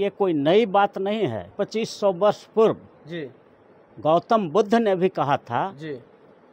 ये कोई नई बात नहीं है 2500 वर्ष पूर्व जी गौतम बुद्ध ने भी कहा था जी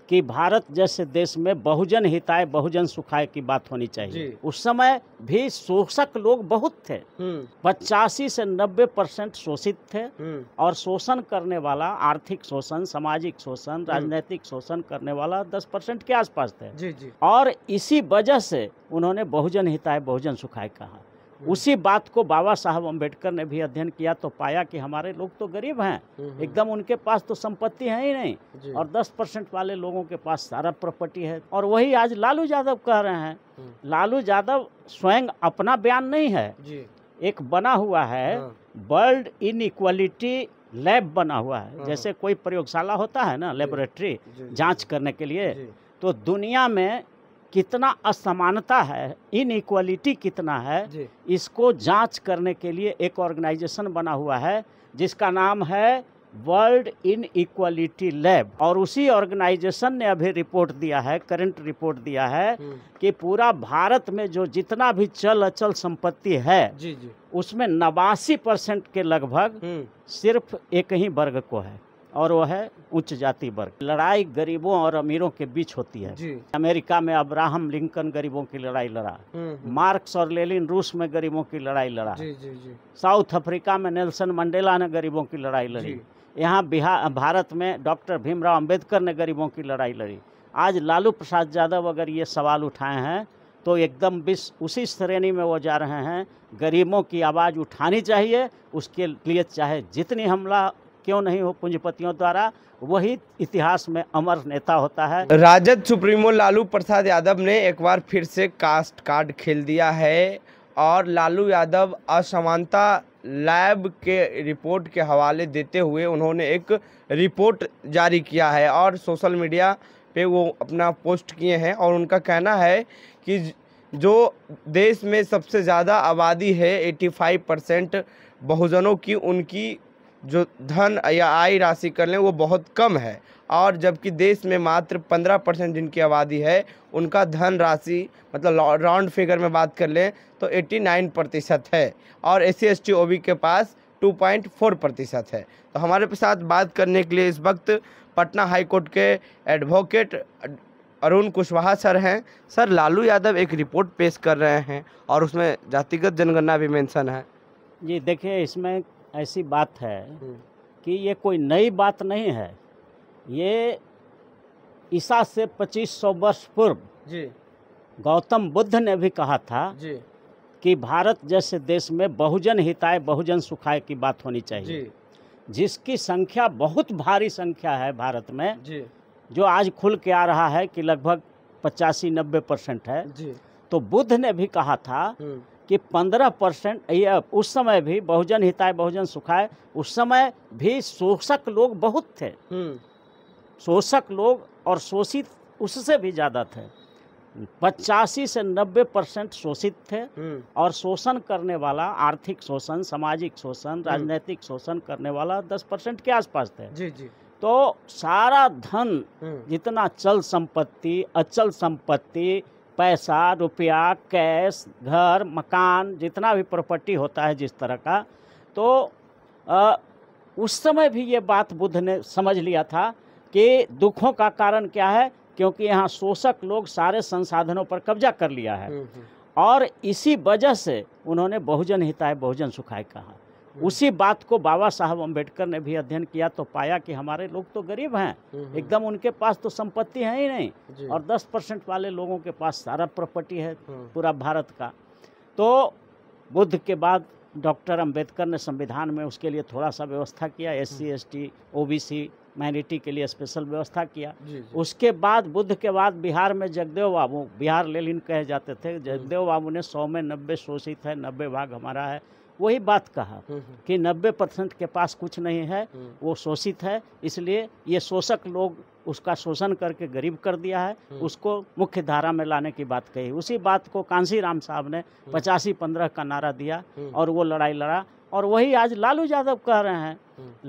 कि भारत जैसे देश में बहुजन हिताय बहुजन सुखाय की बात होनी चाहिए उस समय भी शोषक लोग बहुत थे हम्म। पचासी से नब्बे परसेंट शोषित थे हम्म। और शोषण करने वाला आर्थिक शोषण सामाजिक शोषण हम्म। राजनीतिक शोषण करने वाला दस परसेंट के आसपास थे जी, जी। और इसी वजह से उन्होंने बहुजन हिताय बहुजन सुखाय कहा हम्म। उसी बात को बाबा साहब अम्बेडकर ने भी अध्ययन किया तो पाया कि हमारे लोग तो गरीब हैं हम्म, हम्म। एकदम उनके पास तो संपत्ति है ही नहीं और 10 परसेंट वाले लोगों के पास सारा प्रॉपर्टी है और वही आज लालू यादव कह रहे हैं लालू यादव स्वयं अपना बयान नहीं है एक बना हुआ है हाँ। वर्ल्ड इन लैब बना हुआ है हाँ। जैसे कोई प्रयोगशाला होता है ना लेबोरेटरी जाँच करने के लिए तो दुनिया में कितना असमानता है इनइक्वलिटी कितना है इसको जांच करने के लिए एक ऑर्गेनाइजेशन बना हुआ है जिसका नाम है वर्ल्ड इन लैब और उसी ऑर्गेनाइजेशन ने अभी रिपोर्ट दिया है करंट रिपोर्ट दिया है हम्म। कि पूरा भारत में जो जितना भी चल अचल संपत्ति है जी जी। उसमें नवासी परसेंट के लगभग हम्म। सिर्फ एक ही वर्ग को है और वो है उच्च जाति वर्ग लड़ाई गरीबों और अमीरों के बीच होती है अमेरिका में अब्राहम लिंकन गरीबों की लड़ाई लड़ा हम्म, हम्म। मार्क्स और लेलिन रूस में गरीबों की लड़ाई लड़ा साउथ अफ्रीका में नेल्सन मंडेला ने गरीबों की लड़ाई लड़ी यहाँ बिहार भारत में डॉक्टर भीमराव अम्बेडकर ने गरीबों की लड़ाई लड़ी आज लालू प्रसाद यादव अगर ये सवाल उठाए हैं तो एकदम बिस उसी श्रेणी में वो जा रहे हैं गरीबों की आवाज़ उठानी चाहिए उसके लिए चाहे जितनी हमला क्यों नहीं हो पूंजीपतियों द्वारा वही इतिहास में अमर नेता होता है राजद सुप्रीमो लालू प्रसाद यादव ने एक बार फिर से कास्ट कार्ड खेल दिया है और लालू यादव असमानता लैब के रिपोर्ट के हवाले देते हुए उन्होंने एक रिपोर्ट जारी किया है और सोशल मीडिया पे वो अपना पोस्ट किए हैं और उनका कहना है कि जो देश में सबसे ज़्यादा आबादी है 85 परसेंट बहुजनों की उनकी जो धन या आय राशि कर लें वो बहुत कम है और जबकि देश में मात्र पंद्रह परसेंट जिनकी आबादी है उनका धन राशि मतलब राउंड फिगर में बात कर लें तो एट्टी नाइन प्रतिशत है और S C S T O B के पास टू पॉइंट फोर प्रतिशत है तो हमारे साथ बात करने के लिए इस वक्त पटना हाईकोर्ट के एडवोकेट अरुण कुशवाहा सर हैं सर लालू यादव एक रिपोर्ट पेश कर रहे हैं और उसमें जातिगत जनगणना भी मेंशन है जी देखिए इसमें ऐसी बात है हम्म। कि ये कोई नई बात नहीं है ये ईसा से 2500 वर्ष पूर्व जी गौतम बुद्ध ने भी कहा था जी कि भारत जैसे देश में बहुजन हिताय बहुजन सुखाय की बात होनी चाहिए जी जिसकी संख्या बहुत भारी संख्या है भारत में जी जो आज खुल के आ रहा है कि लगभग पचासी नब्बे परसेंट है जी तो बुद्ध ने भी कहा था हम्म। कि पंद्रह परसेंट ये उस समय भी बहुजन हिताय बहुजन सुखाय उस समय भी शोषक लोग बहुत थे हम्म। शोषक लोग और शोषित उससे भी ज़्यादा थे पचासी से नब्बे परसेंट शोषित थे हम्म। और शोषण करने वाला आर्थिक शोषण सामाजिक शोषण हम्म। राजनीतिक शोषण करने वाला दस परसेंट के आसपास थे जी जी तो सारा धन जितना चल संपत्ति अचल संपत्ति पैसा रुपया कैश घर मकान जितना भी प्रॉपर्टी होता है जिस तरह का तो आ, उस समय भी ये बात बुद्ध ने समझ लिया था कि दुखों का कारण क्या है क्योंकि यहाँ शोषक लोग सारे संसाधनों पर कब्जा कर लिया है हम्म, हम्म। और इसी वजह से उन्होंने बहुजन हिताय बहुजन सुखाय कहा उसी बात को बाबा साहब अम्बेडकर ने भी अध्ययन किया तो पाया कि हमारे लोग तो गरीब हैं हम्म, हम्म। एकदम उनके पास तो संपत्ति है ही नहीं और 10 परसेंट वाले लोगों के पास सारा प्रॉपर्टी है हम्म। पूरा भारत का तो बुद्ध के बाद डॉक्टर अंबेडकर ने संविधान में उसके लिए थोड़ा सा व्यवस्था किया S C S T O B C के लिए स्पेशल व्यवस्था किया जी, जी। उसके बाद बुद्ध के बाद बिहार में जगदेव बाबू बिहार लेलिन कहे जाते थे जगदेव बाबू ने सौ में नब्बे शोषित है नब्बे भाग हमारा है वही बात कहा हम्म, हम्म। कि 90 परसेंट के पास कुछ नहीं है हम्म। वो शोषित है इसलिए ये शोषक लोग उसका शोषण करके गरीब कर दिया है उसको मुख्य धारा में लाने की बात कही उसी बात को कांसी राम साहब ने पचासी पंद्रह का नारा दिया और वो लड़ाई लड़ा और वही आज लालू यादव कह रहे हैं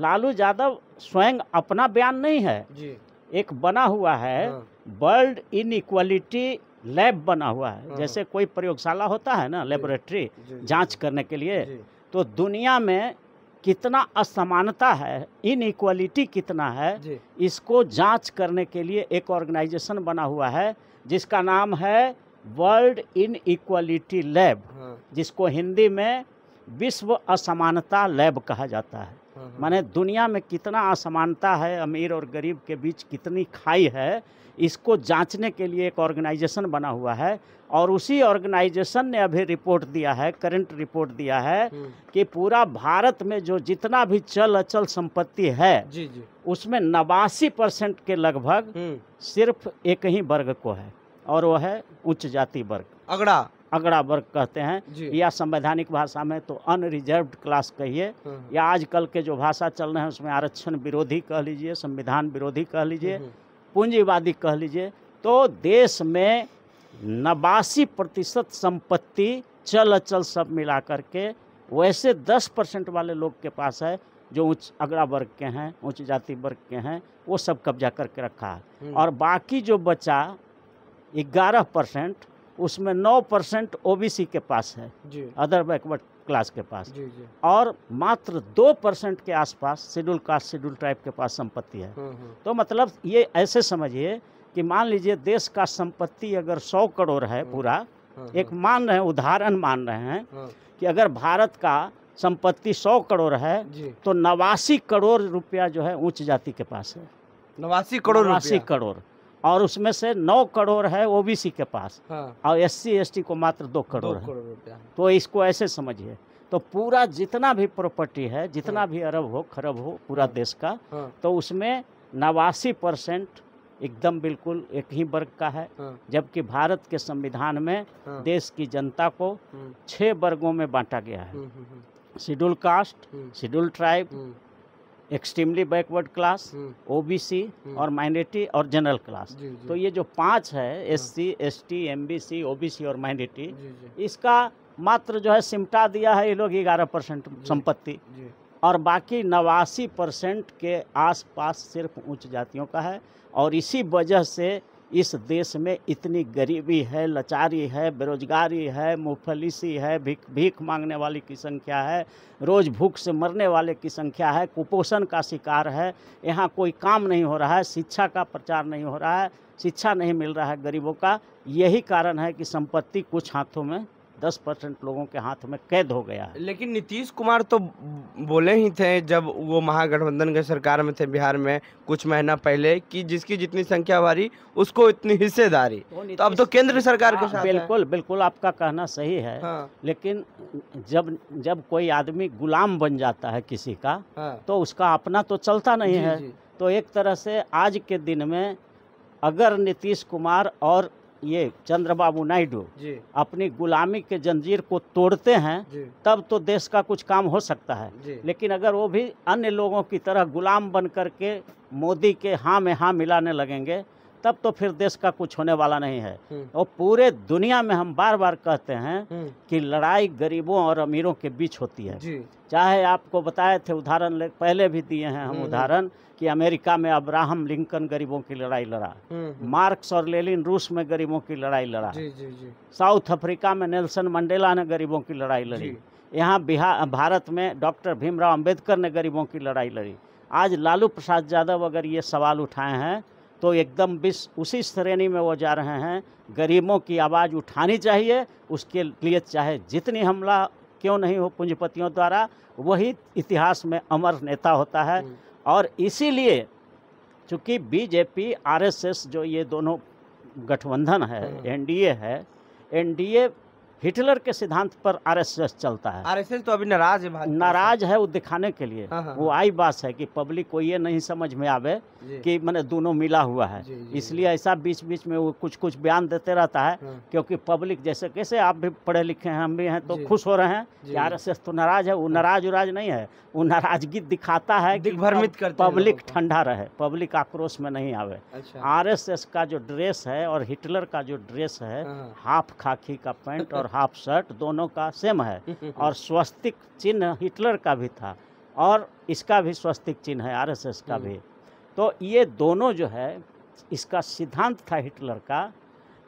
लालू यादव स्वयं अपना बयान नहीं है एक बना हुआ है हाँ। वर्ल्ड इनइक्वलिटी लैब बना हुआ है हाँ। जैसे कोई प्रयोगशाला होता है ना लेबोरेटरी जांच करने के लिए तो दुनिया में कितना असमानता है इनइक्वलिटी कितना है इसको जांच करने के लिए एक ऑर्गेनाइजेशन बना हुआ है जिसका नाम है वर्ल्ड इनइक्वलिटी लैब जिसको हिंदी में विश्व असमानता लैब कहा जाता है माने दुनिया में कितना असमानता है अमीर और गरीब के बीच कितनी खाई है इसको जांचने के लिए एक ऑर्गेनाइजेशन बना हुआ है और उसी ऑर्गेनाइजेशन ने अभी रिपोर्ट दिया है करंट रिपोर्ट दिया है हम्म। कि पूरा भारत में जो जितना भी चल अचल संपत्ति है जी जी। उसमें नवासी परसेंट के लगभग हम्म। सिर्फ एक ही वर्ग को है और वो है उच्च जाति वर्ग अगड़ा अगड़ा वर्ग कहते हैं या संवैधानिक भाषा में तो अनरिजर्व क्लास कहिए हाँ, हाँ। या आजकल के जो भाषा चल रहे हैं उसमें आरक्षण विरोधी कह लीजिए संविधान विरोधी कह लीजिए हाँ, पूंजीवादी कह लीजिए तो देश में नवासी प्रतिशत संपत्ति चल अचल सब मिला करके वैसे दस परसेंट वाले लोग के पास है जो उच्च अगड़ा वर्ग के हैं उच्च जाति वर्ग के हैं वो सब कब्जा करके रखा है और बाकी जो बचा ग्यारह परसेंट उसमें नौ परसेंट ओ के पास है अदर बैकवर्ड क्लास के पास जी, जी। और मात्र दो परसेंट के आसपास शेड्यूल कास्ट शेड्यूल ट्राइब के पास संपत्ति है हम्म, हम्म। तो मतलब ये ऐसे समझिए कि मान लीजिए देश का संपत्ति अगर सौ करोड़ है हम्म, पूरा एक मान रहे हैं उदाहरण मान रहे हैं कि अगर भारत का संपत्ति सौ करोड़ है तो नवासी करोड़ रुपया जो है ऊंच जाति के पास है नवासी करोड़ नवासी करोड़ और उसमें से नौ करोड़ है ओबीसी के पास हाँ। और एस सी को मात्र दो करोड़ है तो इसको ऐसे समझिए तो पूरा जितना भी प्रॉपर्टी है जितना हाँ। भी अरब हो खरब हो पूरा हाँ। देश का हाँ। तो उसमें नवासी परसेंट एकदम बिल्कुल एक ही वर्ग का है हाँ। जबकि भारत के संविधान में हाँ। देश की जनता को हाँ। छः वर्गों में बांटा गया है हम्म, हम्म, हम्म। Schedule caste schedule tribe extremely backward class OBC और माइनॉरिटी और जनरल क्लास तो ये जो पांच है S C S T M B C O B C और माइनॉरिटी इसका मात्र जो है सिमटा दिया है ये लोग ग्यारह परसेंट संपत्ति और बाकी नवासी परसेंट के आसपास सिर्फ ऊंच जातियों का है और इसी वजह से इस देश में इतनी गरीबी है लाचारी है बेरोजगारी है मुफलिसी है भीख भीख मांगने वाले की संख्या है रोज़ भूख से मरने वाले की संख्या है कुपोषण का शिकार है यहाँ कोई काम नहीं हो रहा है शिक्षा का प्रचार नहीं हो रहा है शिक्षा नहीं मिल रहा है गरीबों का यही कारण है कि संपत्ति कुछ हाथों में दस परसेंट लोगों के हाथ में कैद हो गया है लेकिन नीतीश कुमार तो बोले ही थे जब वो महागठबंधन के सरकार में थे बिहार में कुछ महीना पहले कि जिसकी जितनी संख्या भारी उसको इतनी हिस्सेदारी तो, तो अब तो केंद्र सरकार के हाँ, साथ बिल्कुल बिल्कुल आपका कहना सही है हाँ। लेकिन जब जब कोई आदमी गुलाम बन जाता है किसी का हाँ। तो उसका अपना तो चलता नहीं है तो एक तरह से आज के दिन में अगर नीतीश कुमार और ये चंद्रबाबू नायडू अपनी गुलामी के जंजीर को तोड़ते हैं तब तो देश का कुछ काम हो सकता है लेकिन अगर वो भी अन्य लोगों की तरह गुलाम बन करके मोदी के हाँ में हाँ मिलाने लगेंगे तब तो फिर देश का कुछ होने वाला नहीं है हम्म। और पूरे दुनिया में हम बार बार कहते हैं हम्म। कि लड़ाई गरीबों और अमीरों के बीच होती है चाहे आपको बताए थे उदाहरण पहले भी दिए हैं हम हम्म, उदाहरण कि अमेरिका में अब्राहम लिंकन गरीबों की लड़ाई लड़ा मार्क्स और लेलिन रूस में गरीबों की लड़ाई लड़ा साउथ अफ्रीका में नेल्सन मंडेला ने गरीबों की लड़ाई लड़ी यहाँ बिहार भारत में डॉक्टर भीमराव अम्बेडकर ने गरीबों की लड़ाई लड़ी आज लालू प्रसाद यादव अगर ये सवाल उठाए हैं तो एकदम बिस उसी श्रेणी में वो जा रहे हैं गरीबों की आवाज़ उठानी चाहिए उसके लिए चाहे जितनी हमला क्यों नहीं हो पूंजीपतियों द्वारा वही इतिहास में अमर नेता होता है हम्म। और इसीलिए चूँकि बीजेपी आरएसएस जो ये दोनों गठबंधन है हम्म। एनडीए है एनडीए हिटलर के सिद्धांत पर आरएसएस चलता है आरएसएस तो अभी नाराज है नाराज है वो दिखाने के लिए हाँ, हाँ, वो हाँ। आई बात है कि पब्लिक को ये नहीं समझ में आवे कि मैंने दोनों मिला हुआ है इसलिए ऐसा बीच बीच में वो कुछ कुछ बयान देते रहता है क्योंकि पब्लिक जैसे कैसे आप भी पढ़े लिखे हैं हम भी हैं तो खुश हो रहे हैं कि आर तो नाराज है वो नाराज उराज नहीं है वो नाराजगी दिखाता है कि पब्लिक ठंडा रहे पब्लिक आक्रोश में नहीं आवे अच्छा। आर का जो ड्रेस है और हिटलर का जो ड्रेस है हाफ खाकी का पैंट और हाफ शर्ट दोनों का सेम है और स्वस्तिक चिन्ह हिटलर का भी था और इसका भी स्वस्तिक चिन्ह है आरएसएस का हम्म। भी तो ये दोनों जो है इसका सिद्धांत था हिटलर का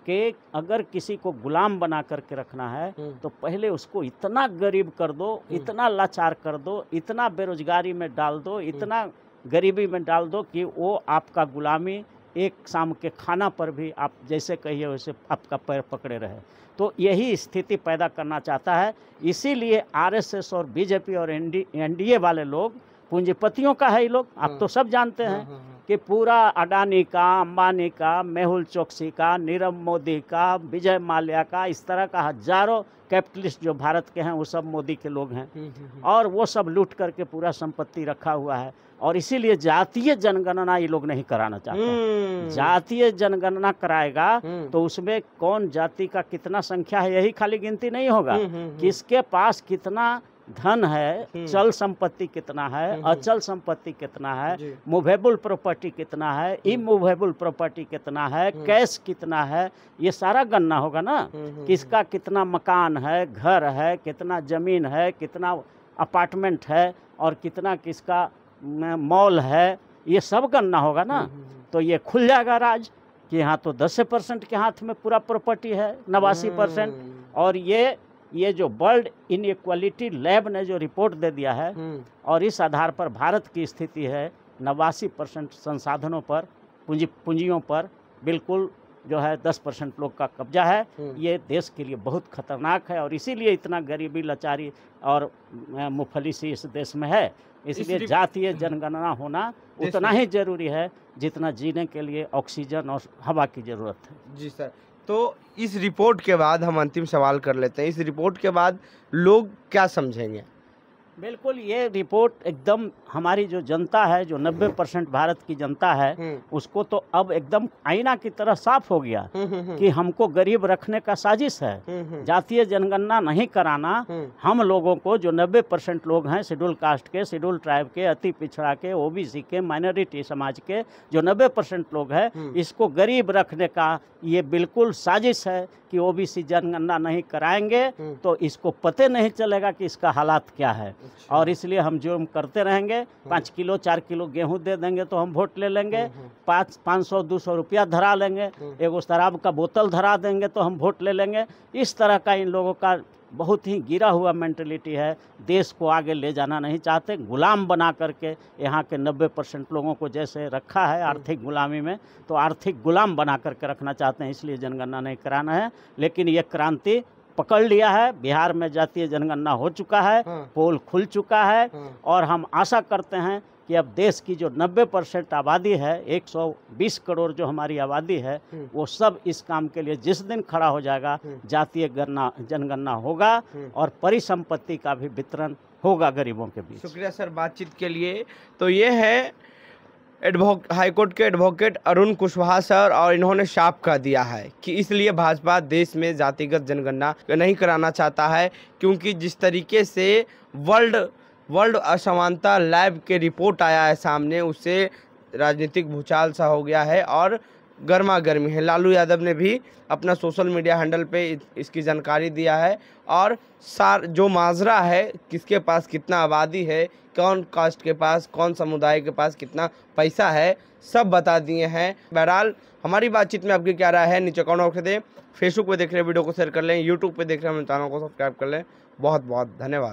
कि अगर किसी को गुलाम बना करके रखना है हम्म। तो पहले उसको इतना गरीब कर दो हम्म। इतना लाचार कर दो इतना बेरोजगारी में डाल दो इतना गरीबी में डाल दो कि वो आपका गुलामी एक शाम के खाना पर भी आप जैसे कहिए वैसे आपका पैर पकड़े रहे तो यही स्थिति पैदा करना चाहता है इसीलिए आरएसएस और बीजेपी और एनडीए वाले लोग पूंजीपतियों का है ये लोग आप हाँ। तो सब जानते हाँ, हैं हाँ, कि पूरा अडानी का अंबानी का मेहुल चौकसी का नीरव मोदी का विजय माल्या का इस तरह का हजारों कैपिटलिस्ट जो भारत के हैं वो सब मोदी के लोग हैं हम्म, हम्म, हम्म। और वो सब लूट करके पूरा संपत्ति रखा हुआ है और इसीलिए जातीय जनगणना ये लोग नहीं कराना चाहते जातीय जनगणना कराएगा तो उसमें कौन जाति का कितना संख्या है यही खाली गिनती नहीं होगा किसके पास कितना धन है हम्म। चल संपत्ति कितना है हम्म, हम्म। अचल संपत्ति कितना है मूवेबल प्रॉपर्टी कितना है इमूवेबल प्रॉपर्टी कितना है कैश कितना है ये सारा गणना होगा ना किसका कितना मकान है घर है कितना जमीन है कितना अपार्टमेंट है और कितना किसका मॉल है ये सब गणना होगा ना तो ये खुल जाएगा राज कि यहाँ तो दस परसेंट के हाथ में पूरा प्रॉपर्टी है नवासी परसेंट और ये ये जो वर्ल्ड इनक्वलिटी लैब ने जो रिपोर्ट दे दिया है हम्म। और इस आधार पर भारत की स्थिति है नवासी परसेंट संसाधनों पर पूंजी पूंजियों पर बिल्कुल जो है दस परसेंट लोग का कब्जा है हम्म। ये देश के लिए बहुत खतरनाक है और इसीलिए इतना गरीबी लाचारी और मुफलिस इस देश में है इसलिए जातीय हम्म। जनगणना होना उतना ही जरूरी है जितना जीने के लिए ऑक्सीजन और हवा की ज़रूरत है जी सर तो इस रिपोर्ट के बाद हम अंतिम सवाल कर लेते हैं इस रिपोर्ट के बाद लोग क्या समझेंगे बिल्कुल ये रिपोर्ट एकदम हमारी जो जनता है जो 90 परसेंट भारत की जनता है हम्म। उसको तो अब एकदम आईना की तरह साफ हो गया हम्म, हम्म, कि हमको गरीब रखने का साजिश है जातीय जनगणना नहीं कराना हम लोगों को जो 90 परसेंट लोग हैं शेड्यूल कास्ट के शेड्यूल ट्राइब के अति पिछड़ा के ओबीसी के माइनॉरिटी समाज के जो नब्बे परसेंट लोग हैं इसको गरीब रखने का ये बिल्कुल साजिश है कि ओबीसी जनगणना नहीं कराएंगे तो इसको पते नहीं चलेगा कि इसका हालात क्या है अच्छा। और इसलिए हम जुर्म करते रहेंगे हम्म। पाँच किलो चार किलो गेहूं दे देंगे तो हम वोट ले लेंगे हम्म, हम्म। पाँच पाँच सौ दो सौ रुपया धरा लेंगे एगो शराब का बोतल धरा देंगे तो हम वोट ले लेंगे इस तरह का इन लोगों का बहुत ही गिरा हुआ मेंटेलिटी है देश को आगे ले जाना नहीं चाहते गुलाम बना करके यहाँ के 90 परसेंट लोगों को जैसे रखा है आर्थिक गुलामी में तो आर्थिक गुलाम बना करके रखना चाहते हैं इसलिए जनगणना नहीं कराना है लेकिन ये क्रांति पकड़ लिया है बिहार में जातीय जनगणना हो चुका है हाँ। पोल खुल चुका है हाँ। और हम आशा करते हैं कि अब देश की जो 90 परसेंट आबादी है 120 करोड़ जो हमारी आबादी है हाँ। वो सब इस काम के लिए जिस दिन खड़ा हो जाएगा हाँ। जातीय गणना जनगणना होगा हाँ। और परिसंपत्ति का भी वितरण होगा गरीबों के बीच शुक्रिया सर बातचीत के लिए तो ये है एडवोक हाईकोर्ट के एडवोकेट अरुण कुशवाहा सर और इन्होंने साफ कह दिया है कि इसलिए भाजपा देश में जातिगत जनगणना नहीं कराना चाहता है क्योंकि जिस तरीके से वर्ल्ड वर्ल्ड असमानता लैब के रिपोर्ट आया है सामने उससे राजनीतिक भूचाल सा हो गया है और गर्मा गर्मी है लालू यादव ने भी अपना सोशल मीडिया हैंडल पे इसकी जानकारी दिया है और सार जो माजरा है किसके पास कितना आबादी है कौन कास्ट के पास कौन समुदाय के पास कितना पैसा है सब बता दिए हैं बहरहाल हमारी बातचीत में आपकी क्या राय है नीचे कौन रख दें फेसबुक पर देख रहे वीडियो को शेयर कर लें यूट्यूब पर देख रहे हैं चैनल को सब्सक्राइब कर लें बहुत बहुत धन्यवाद